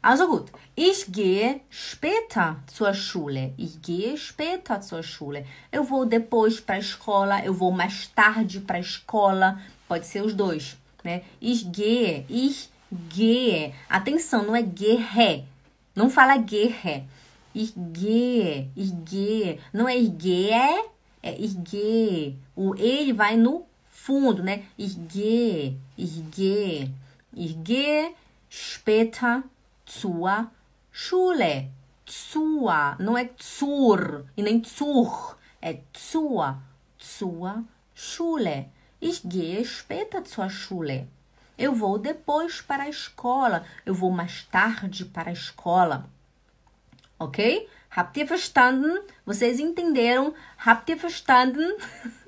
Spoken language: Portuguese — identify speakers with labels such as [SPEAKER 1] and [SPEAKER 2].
[SPEAKER 1] Also gut, ich gehe später zur Schule. Ich gehe später zur Schule. Eu vou depois para a escola, eu vou mais tarde para a escola. Pode ser os dois, né? Ich gehe, ich gehe. Atenção, não é gehe. Não fala gehe. Ich gehe, ich gehe. Não é ich gehe, é ich gehe. O ele vai no fundo, né? Ich gehe, ich gehe. Ich gehe später sua chule, Sua, não é zur e nem zur, é sua, sua chule. Ich gehe später zur Schule. Eu vou depois para a escola. Eu vou mais tarde para a escola. Ok? Habt ihr verstanden? Vocês entenderam? Habt ihr verstanden?